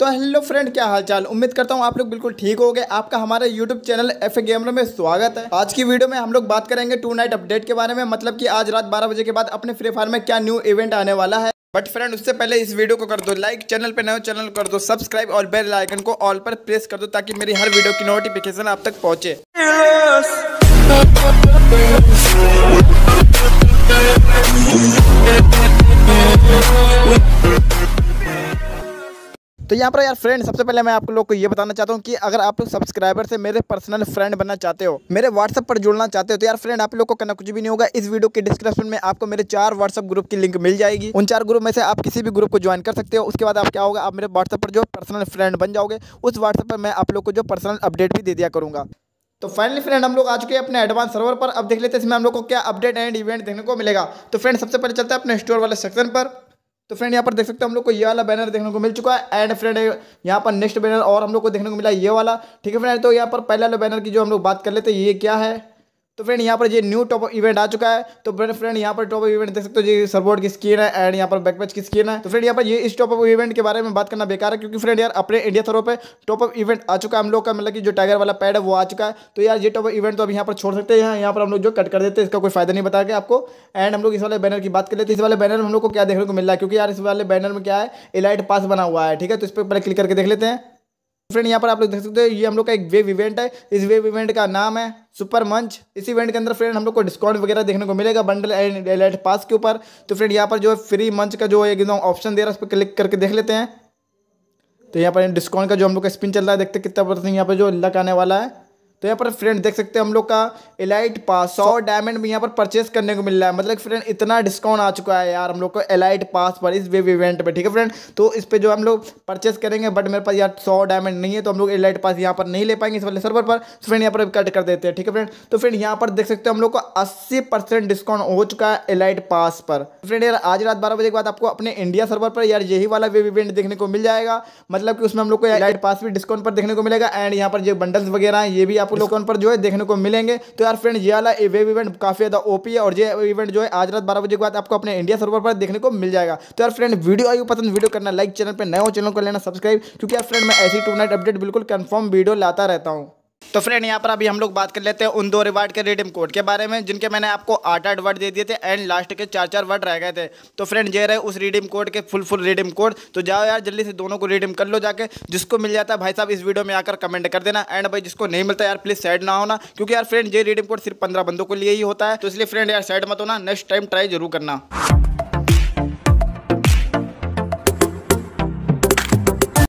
तो hello friend क्या हाल चाल उम्मीद करता हूँ आप लोग बिल्कुल ठीक हो गए आपका हमारे YouTube channel F A gamer में स्वागत है आज की वीडियो में हम लोग बात करेंगे टू नाइट अपडेट के बारे में मतलब कि आज रात बारह बजे के बाद अपने फ्री फायर में क्या न्यू इवेंट आने वाला है बट फ्रेंड उससे पहले इस वीडियो को कर दो लाइक चैनल पर नए चैनल कर दो सब्सक्राइब और बेल आइकन को ऑल पर प्रेस कर दो ताकि मेरी हर वीडियो की नोटिफिकेशन आप तक पहुँचे तो यहाँ पर यार फ्रेंड सबसे पहले मैं आप लोग को ये बताना चाहता हूँ कि अगर आप लोग सब्सक्राइबर से मेरे पर्सनल फ्रेंड बनना चाहते हो मेरे व्हाट्सअप पर जुड़ना चाहते हो तो यार फ्रेंड आप लोग को करना कुछ भी नहीं होगा इस वीडियो के डिस्क्रिप्शन में आपको मेरे चार व्हाट्सअप ग्रुप की लिंक मिल जाएगी उन चार ग्रुप में से आप किसी भी ग्रुप को ज्वाइन कर सकते हो उसके बाद आप क्या होगा आप मेरे व्हाट्सअप पर जो पर्सनल फ्रेंड बन जाओगे उस व्हाट्सअप पर मैं आप लोग को जो पर्सनल अपडेट भी दे दिया करूँगा तो फाइनली फ्रेंड हम लोग आ चुके हैं अपने एडवांस सर्वर पर अब देख लेते हैं इसमें हम लोग को क्या अपडेट एंड इवेंट देखने को मिलेगा तो फ्रेंड सबसे पहले चलते हैं अपने स्टोर वाले सेक्शन पर तो फ्रेंड यहाँ पर देख सकते हैं हम लोग को ये वाला बैनर देखने को मिल चुका है एंड फ्रेंड यहाँ पर नेक्स्ट बैनर और हम लोग को देखने को मिला ये वाला ठीक है फ्रेंड तो यहाँ पर पहले वाले बैनर की जो हम लोग बात कर लेते हैं ये क्या है तो फ्रेंड यहाँ पर ये न्यू टॉप इवेंट आ चुका है तो फ्रेंड फ्रेंड यहाँ पर टॉप इवेंट देख सकते हो ये सरबोर्ड की स्क्रीन है एंड यहाँ पर बैकपैच की स्क्रीन है तो फ्रेंड यहाँ पर ये इस टॉप ऑफ इवेंट के बारे में बात करना बेकार है क्योंकि फ्रेंड यार अपने इंडिया थ्रो पे टॉप ऑफ इवेंट आ चुका है हम लोग का मतलब कि जो टाइगर वाला पैड है वो आ चुका है तो यार ये टॉप ऑफ इवेंट तो अब यहाँ पर छोड़ सकते हैं यहाँ पर हम लोग जो कट कर देते हैं इसका कोई फायदा नहीं बता के आपको एंड हम लोग इस वाले बैनर की बात कर लेते हैं इस वाले बैनर में हम लोग को क्या देखने को मिल रहा है क्योंकि यार इस वाले बैनर में क्या है इलाइट पास बना हुआ है ठीक है तो इस पर पहले क्लिक करके देख लेते हैं फ्रेंड यहाँ पर आप लोग देख सकते हो ये हम लोग का एक वेव इवेंट है इस वेव इवेंट का नाम है सुपर मंच इस इवेंट के अंदर फ्रेंड हम लोग को डिस्काउंट वगैरह देखने को मिलेगा बंडल एंड एलाइट पास के ऊपर तो फ्रेंड यहाँ पर जो है फ्री मंच का जो एकदम ऑप्शन दे रहा है उस पर क्लिक करके देख लेते हैं तो यहाँ पर डिस्काउंट का जो हम लोग का स्पिन चल रहा है देखते कितना परसेंट यहाँ पर जो लक आने वाला है तो यहाँ पर फ्रेंड देख सकते हैं हम लोग का एलाइट पास सौ डायमंड भी यहाँ पर परचेस करने को मिल रहा है मतलब फ्रेंड इतना डिस्काउंट आ चुका है यार हम लोग को एलाइट पास पर इस वेब इवेंट पे ठीक है फ्रेंड तो इस पर जो हम लोग परचेस करेंगे बट मेरे पास यार सौ डायमंड नहीं है तो हम लोग एलाइट पास यहाँ पर नहीं ले पाएंगे इस वाले सर्वर पर फ्रेंड तो यहाँ पर कट कर देते हैं ठीक है फ्रेंड तो फ्रेंड यहाँ पर देख सकते हैं हम लोग को अस्सी डिस्काउंट हो चुका है एलाइट पास पर फ्रेंड यार आज रात बारह बजे के बाद आपको अपने इंडिया सर्वर पर यार यही वाला वेब इवेंट देखने को मिल जाएगा मतलब कि उसमें हम लोग को एलाइट पास भी डिस्काउंट पर देखने को मिलेगा एंड यहाँ पर जो बंडल्स वगैरह है ये भी आप आप लोगों पर जो है देखने को मिलेंगे तो यार फ्रेंड ये वाला वेब इवेंट काफ़ी ज़्यादा ओपी है और ये इवेंट जो है आज रात बारह बजे के बाद आपको अपने इंडिया सर्वर पर देखने को मिल जाएगा तो यार फ्रेंड वीडियो आई पसंद वीडियो करना लाइक चैनल पर नए हो चैनल को लेना सब्सक्राइब क्योंकि यार फ्रेंड मैं ऐसी टू नाइट अपडेट बिल्कुल कन्फर्म वीडियो लाता रहता हूँ तो फ्रेंड यहाँ पर अभी हम लोग बात कर लेते हैं उन दो रिवार्ड के रिडीम कोड के बारे में जिनके मैंने आपको आठ आठ वर्ड दे दिए थे एंड लास्ट के चार चार वर्ड रह गए थे तो फ्रेंड ये रहे उस रिडीम कोड के फुल फुल रिडीम कोड तो जाओ यार जल्दी से दोनों को रिडीम कर लो जाके जिसको मिल जाता है भाई साहब इस वीडियो में आकर कमेंट कर देना एंड भाई जिसको नहीं मिलता यार प्लीज़ सैड ना होना क्योंकि यार फ्रेंड ये रिडीम कोड सिर्फ पंद्रह बंदों के लिए ही होता है तो इसलिए फ्रेंड यार सैड मत होना नेक्स्ट टाइम ट्राई जरूर करना